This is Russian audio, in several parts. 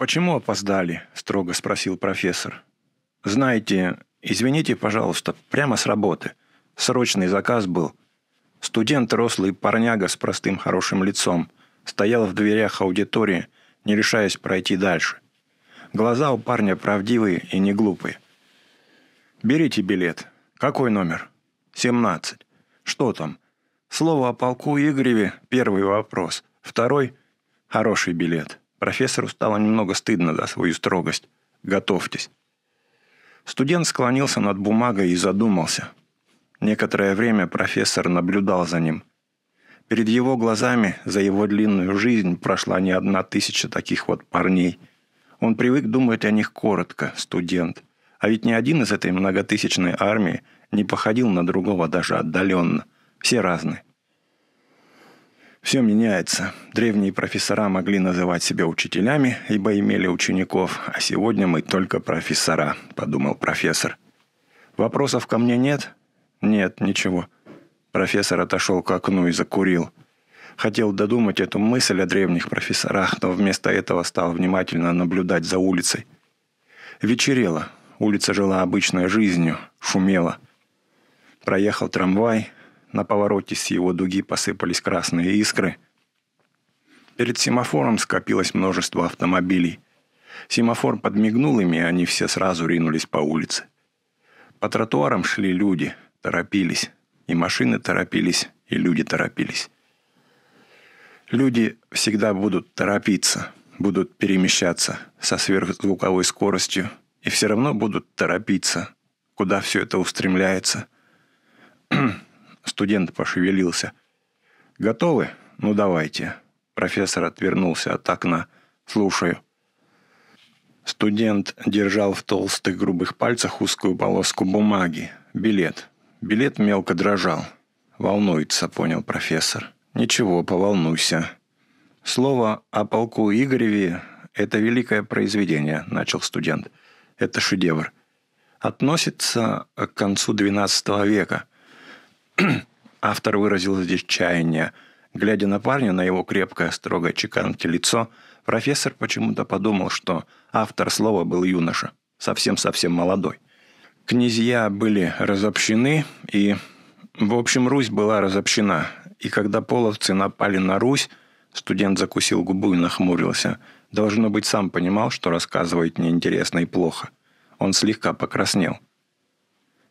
«Почему опоздали?» – строго спросил профессор. «Знаете, извините, пожалуйста, прямо с работы. Срочный заказ был. Студент, рослый парняга с простым хорошим лицом, стоял в дверях аудитории, не решаясь пройти дальше. Глаза у парня правдивые и не глупые. «Берите билет. Какой номер?» Семнадцать. Что там?» Слово о полку Игореве – первый вопрос. Второй – хороший билет. Профессору стало немного стыдно за свою строгость. Готовьтесь. Студент склонился над бумагой и задумался. Некоторое время профессор наблюдал за ним. Перед его глазами за его длинную жизнь прошла не одна тысяча таких вот парней. Он привык думать о них коротко, студент. А ведь ни один из этой многотысячной армии не походил на другого даже отдаленно. Все разные. Все меняется. Древние профессора могли называть себя учителями, ибо имели учеников, а сегодня мы только профессора, подумал профессор. Вопросов ко мне нет? Нет, ничего. Профессор отошел к окну и закурил. Хотел додумать эту мысль о древних профессорах, но вместо этого стал внимательно наблюдать за улицей. Вечерело. Улица жила обычной жизнью, шумела. Проехал трамвай, на повороте с его дуги посыпались красные искры. Перед семафором скопилось множество автомобилей. Семафор подмигнул им, и они все сразу ринулись по улице. По тротуарам шли люди, торопились. И машины торопились, и люди торопились. Люди всегда будут торопиться, будут перемещаться со сверхзвуковой скоростью, и все равно будут торопиться, куда все это устремляется. Студент пошевелился. «Готовы? Ну давайте». Профессор отвернулся от окна. «Слушаю». Студент держал в толстых грубых пальцах узкую полоску бумаги. Билет. Билет мелко дрожал. «Волнуется», — понял профессор. «Ничего, поволнуйся». «Слово о полку Игореве — это великое произведение», — начал студент. «Это шедевр. Относится к концу XII века. Автор выразил здесь чаяние. Глядя на парня, на его крепкое, строгое чеканке лицо, профессор почему-то подумал, что автор слова был юноша, совсем-совсем молодой. Князья были разобщены, и, в общем, Русь была разобщена. И когда половцы напали на Русь, студент закусил губу и нахмурился. Должно быть, сам понимал, что рассказывает неинтересно и плохо. Он слегка покраснел.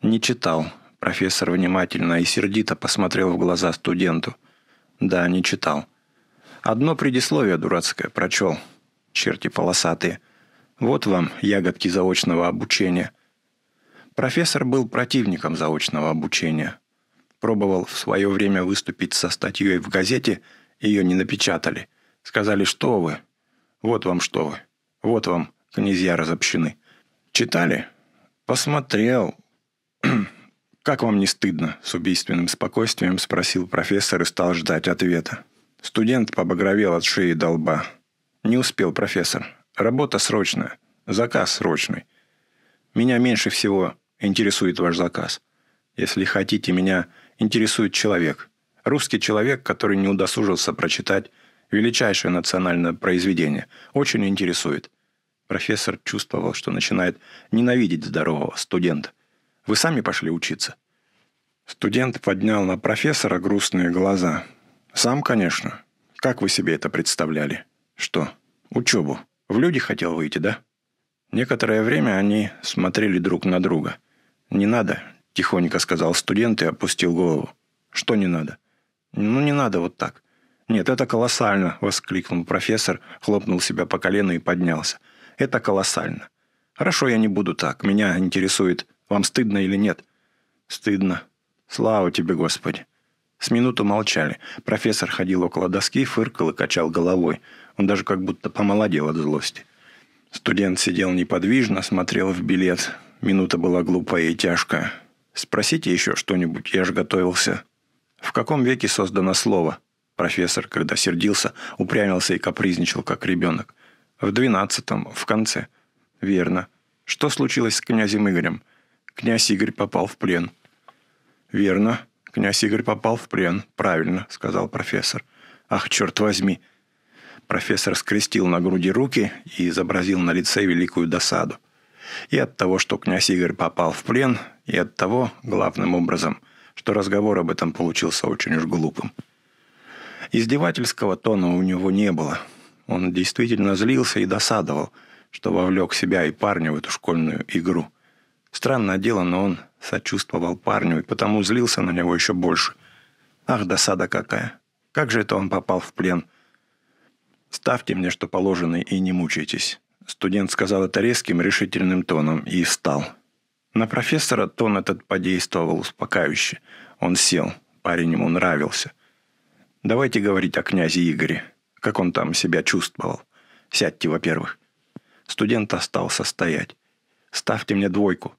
Не читал, Профессор внимательно и сердито посмотрел в глаза студенту. Да, не читал. Одно предисловие дурацкое прочел. Черти полосатые. Вот вам ягодки заочного обучения. Профессор был противником заочного обучения. Пробовал в свое время выступить со статьей в газете, ее не напечатали. Сказали, что вы, вот вам что вы, вот вам князья разобщены. Читали? Посмотрел, «Как вам не стыдно?» – с убийственным спокойствием спросил профессор и стал ждать ответа. Студент побагровел от шеи до лба. «Не успел, профессор. Работа срочная. Заказ срочный. Меня меньше всего интересует ваш заказ. Если хотите, меня интересует человек. Русский человек, который не удосужился прочитать величайшее национальное произведение. Очень интересует». Профессор чувствовал, что начинает ненавидеть здорового студента – вы сами пошли учиться». Студент поднял на профессора грустные глаза. «Сам, конечно. Как вы себе это представляли? Что, учебу? В люди хотел выйти, да?» Некоторое время они смотрели друг на друга. «Не надо», – тихонько сказал студент и опустил голову. «Что не надо?» «Ну, не надо вот так». «Нет, это колоссально!» – воскликнул профессор, хлопнул себя по колену и поднялся. «Это колоссально!» «Хорошо, я не буду так. Меня интересует вам стыдно или нет?» «Стыдно. Слава тебе, Господи!» С минуту молчали. Профессор ходил около доски, фыркал и качал головой. Он даже как будто помолодел от злости. Студент сидел неподвижно, смотрел в билет. Минута была глупая и тяжкая. «Спросите еще что-нибудь, я же готовился». «В каком веке создано слово?» Профессор, когда сердился, упрямился и капризничал, как ребенок. «В двенадцатом, в конце». «Верно. Что случилось с князем Игорем?» Князь Игорь попал в плен. Верно. Князь Игорь попал в плен. Правильно, сказал профессор. Ах, черт возьми. Профессор скрестил на груди руки и изобразил на лице великую досаду. И от того, что князь Игорь попал в плен, и от того, главным образом, что разговор об этом получился очень уж глупым. Издевательского тона у него не было. Он действительно злился и досадовал, что вовлек себя и парня в эту школьную игру – Странное дело, но он сочувствовал парню и потому злился на него еще больше. Ах, досада какая! Как же это он попал в плен? Ставьте мне, что положено, и не мучайтесь. Студент сказал это резким, решительным тоном и встал. На профессора тон этот подействовал успокаивающе. Он сел. Парень ему нравился. «Давайте говорить о князе Игоре. Как он там себя чувствовал? Сядьте, во-первых». Студент остался стоять. «Ставьте мне двойку»,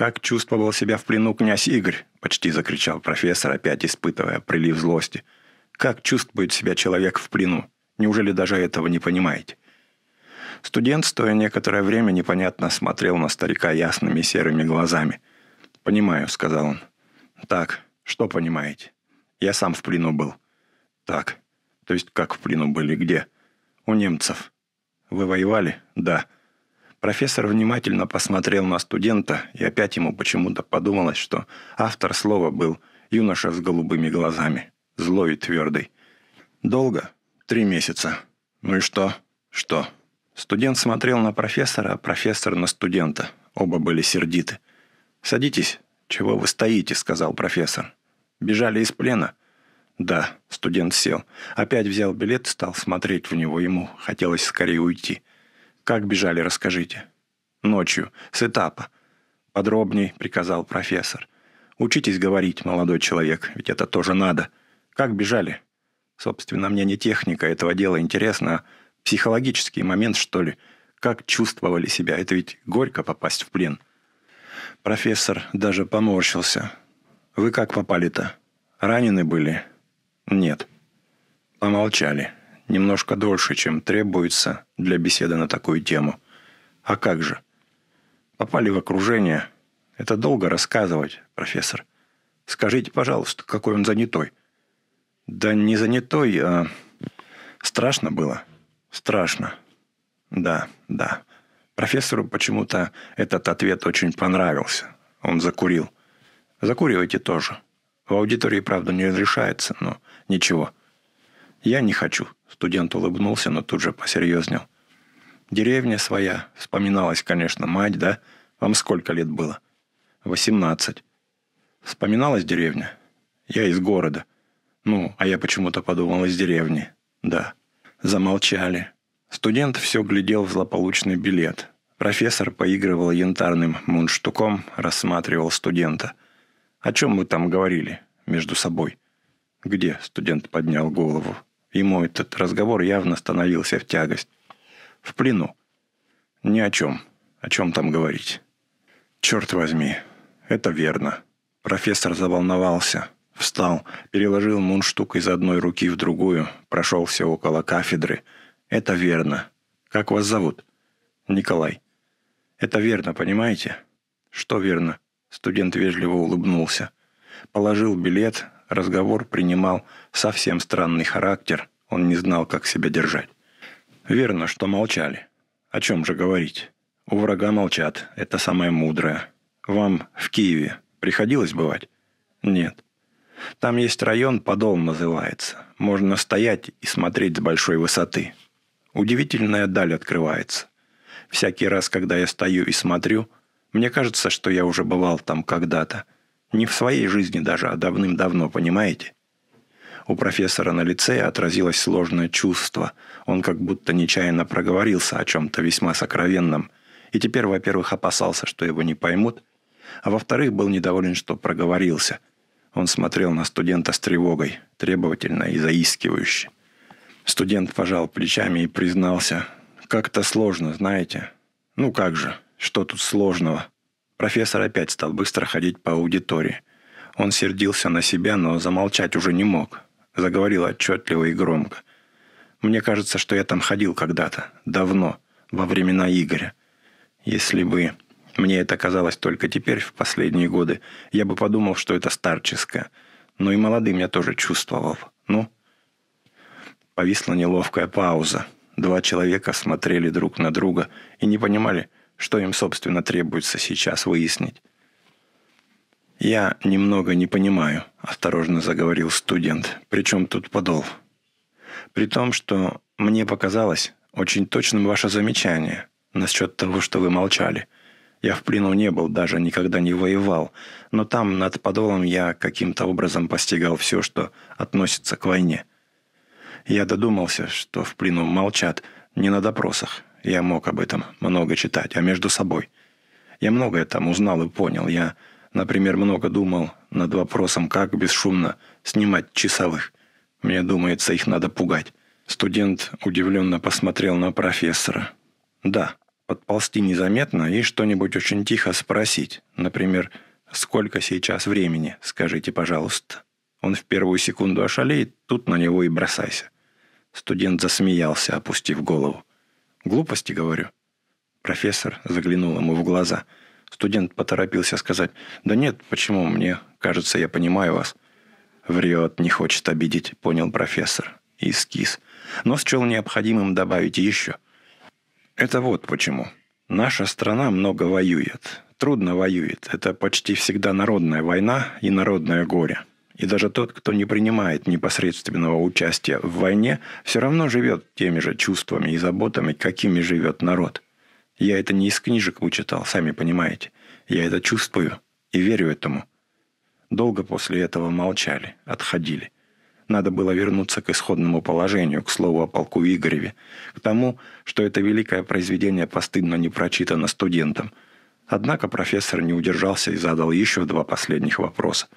«Как чувствовал себя в плену князь Игорь?» – почти закричал профессор, опять испытывая прилив злости. «Как чувствует себя человек в плену? Неужели даже этого не понимаете?» Студент, стоя некоторое время, непонятно смотрел на старика ясными серыми глазами. «Понимаю», — сказал он. «Так, что понимаете? Я сам в плену был». «Так, то есть как в плену были? Где?» «У немцев». «Вы воевали?» «Да». Профессор внимательно посмотрел на студента, и опять ему почему-то подумалось, что автор слова был юноша с голубыми глазами, злой и твердый. «Долго? Три месяца. Ну и что? Что?» Студент смотрел на профессора, а профессор на студента. Оба были сердиты. «Садитесь. Чего вы стоите?» – сказал профессор. «Бежали из плена?» «Да», – студент сел. Опять взял билет, стал смотреть в него. Ему хотелось скорее уйти – «Как бежали, расскажите». «Ночью, с этапа». «Подробней», — приказал профессор. «Учитесь говорить, молодой человек, ведь это тоже надо. Как бежали?» «Собственно, мне не техника этого дела интересна, а психологический момент, что ли. Как чувствовали себя? Это ведь горько попасть в плен». Профессор даже поморщился. «Вы как попали-то? Ранены были?» «Нет». Помолчали немножко дольше, чем требуется для беседы на такую тему. А как же? Попали в окружение. Это долго рассказывать, профессор. Скажите, пожалуйста, какой он занятой? Да не занятой, а... Страшно было? Страшно. Да, да. Профессору почему-то этот ответ очень понравился. Он закурил. Закуривайте тоже. В аудитории, правда, не разрешается, но ничего. Я не хочу. Студент улыбнулся, но тут же посерьезнел. «Деревня своя. Вспоминалась, конечно, мать, да? Вам сколько лет было?» «Восемнадцать». «Вспоминалась деревня?» «Я из города». «Ну, а я почему-то подумал, из деревни». «Да». Замолчали. Студент все глядел в злополучный билет. Профессор поигрывал янтарным мундштуком, рассматривал студента. «О чем мы там говорили?» «Между собой». «Где?» – студент поднял голову. Ему этот разговор явно становился в тягость. В плену. Ни о чем. О чем там говорить? Черт возьми. Это верно. Профессор заволновался. Встал, переложил мундштук из одной руки в другую, прошелся около кафедры. Это верно. Как вас зовут? Николай. Это верно, понимаете? Что верно? Студент вежливо улыбнулся. Положил билет, разговор принимал совсем странный характер, он не знал, как себя держать. Верно, что молчали. О чем же говорить? У врага молчат, это самое мудрое. Вам в Киеве приходилось бывать? Нет. Там есть район, Подол называется. Можно стоять и смотреть с большой высоты. Удивительная даль открывается. Всякий раз, когда я стою и смотрю, мне кажется, что я уже бывал там когда-то – не в своей жизни даже, а давным-давно, понимаете? У профессора на лице отразилось сложное чувство. Он как будто нечаянно проговорился о чем-то весьма сокровенном. И теперь, во-первых, опасался, что его не поймут, а во-вторых, был недоволен, что проговорился. Он смотрел на студента с тревогой, требовательно и заискивающе. Студент пожал плечами и признался. «Как-то сложно, знаете». «Ну как же, что тут сложного?» Профессор опять стал быстро ходить по аудитории. Он сердился на себя, но замолчать уже не мог. Заговорил отчетливо и громко. «Мне кажется, что я там ходил когда-то, давно, во времена Игоря. Если бы мне это казалось только теперь, в последние годы, я бы подумал, что это старческое. Но и молодым я тоже чувствовал. Ну?» Повисла неловкая пауза. Два человека смотрели друг на друга и не понимали, что им, собственно, требуется сейчас выяснить. «Я немного не понимаю», – осторожно заговорил студент. «Причем тут подол?» «При том, что мне показалось очень точным ваше замечание насчет того, что вы молчали. Я в плену не был, даже никогда не воевал, но там, над подолом, я каким-то образом постигал все, что относится к войне. Я додумался, что в плену молчат не на допросах, я мог об этом много читать, а между собой. Я многое там узнал и понял. Я, например, много думал над вопросом, как бесшумно снимать часовых. Мне думается, их надо пугать. Студент удивленно посмотрел на профессора. «Да, подползти незаметно и что-нибудь очень тихо спросить. Например, сколько сейчас времени, скажите, пожалуйста». Он в первую секунду ошалеет, тут на него и бросайся. Студент засмеялся, опустив голову. Глупости, говорю. Профессор заглянул ему в глаза. Студент поторопился сказать, «Да нет, почему? Мне кажется, я понимаю вас». «Врет, не хочет обидеть», — понял профессор. Искис, Но счел необходимым добавить еще. «Это вот почему. Наша страна много воюет. Трудно воюет. Это почти всегда народная война и народное горе. И даже тот, кто не принимает непосредственного участия в войне, все равно живет теми же чувствами и заботами, какими живет народ. Я это не из книжек вычитал, сами понимаете. Я это чувствую и верю этому. Долго после этого молчали, отходили. Надо было вернуться к исходному положению, к слову о полку Игореве, к тому, что это великое произведение постыдно не прочитано студентам. Однако профессор не удержался и задал еще два последних вопроса.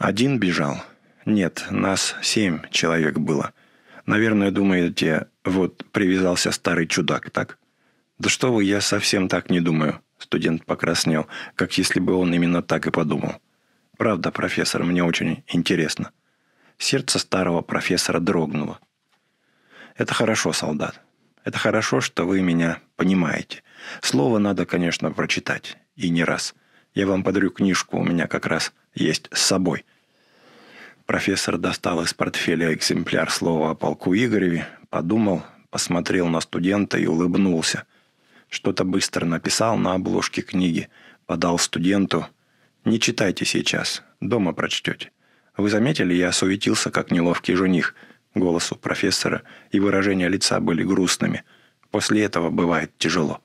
Один бежал? Нет, нас семь человек было. Наверное, думаете, вот привязался старый чудак, так? Да что вы, я совсем так не думаю. Студент покраснел, как если бы он именно так и подумал. Правда, профессор, мне очень интересно. Сердце старого профессора дрогнуло. Это хорошо, солдат. Это хорошо, что вы меня понимаете. Слово надо, конечно, прочитать. И не раз. Я вам подарю книжку, у меня как раз есть с собой. Профессор достал из портфеля экземпляр слова о полку Игореве, подумал, посмотрел на студента и улыбнулся. Что-то быстро написал на обложке книги, подал студенту. «Не читайте сейчас, дома прочтете». «Вы заметили, я суетился, как неловкий жених». Голос у профессора и выражение лица были грустными. «После этого бывает тяжело».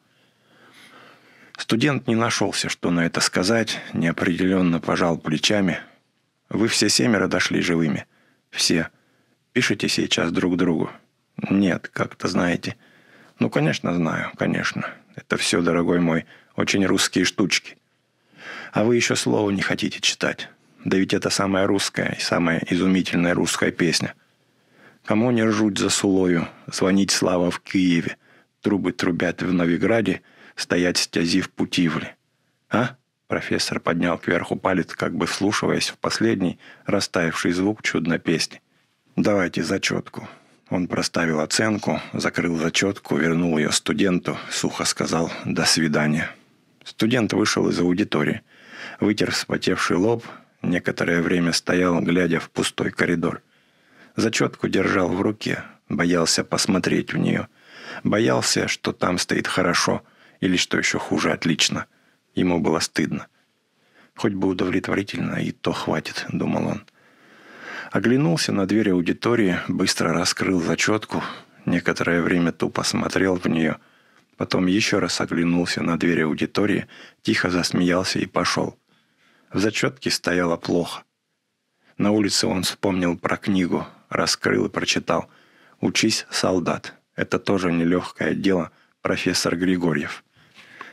Студент не нашелся, что на это сказать, неопределенно пожал плечами. «Вы все семеро дошли живыми?» «Все. Пишите сейчас друг другу?» «Нет, как-то знаете». «Ну, конечно, знаю, конечно. Это все, дорогой мой, очень русские штучки». «А вы еще слова не хотите читать?» «Да ведь это самая русская и самая изумительная русская песня». «Кому не ржуть за Сулою, звонить слава в Киеве, трубы трубят в Новиграде», стоять стязив путивли. «А?» – профессор поднял кверху палец, как бы вслушиваясь в последний, растаявший звук чудной песни. «Давайте зачетку». Он проставил оценку, закрыл зачетку, вернул ее студенту, сухо сказал «до свидания». Студент вышел из аудитории, вытер вспотевший лоб, некоторое время стоял, глядя в пустой коридор. Зачетку держал в руке, боялся посмотреть в нее. Боялся, что там стоит хорошо – или, что еще хуже, отлично. Ему было стыдно. Хоть бы удовлетворительно, и то хватит, думал он. Оглянулся на дверь аудитории, быстро раскрыл зачетку, некоторое время тупо смотрел в нее, потом еще раз оглянулся на дверь аудитории, тихо засмеялся и пошел. В зачетке стояло плохо. На улице он вспомнил про книгу, раскрыл и прочитал. «Учись, солдат. Это тоже нелегкое дело, профессор Григорьев».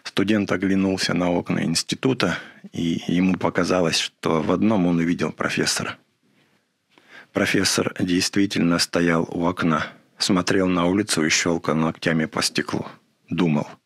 Студент оглянулся на окна института, и ему показалось, что в одном он увидел профессора. Профессор действительно стоял у окна, смотрел на улицу и щелкал ногтями по стеклу. Думал –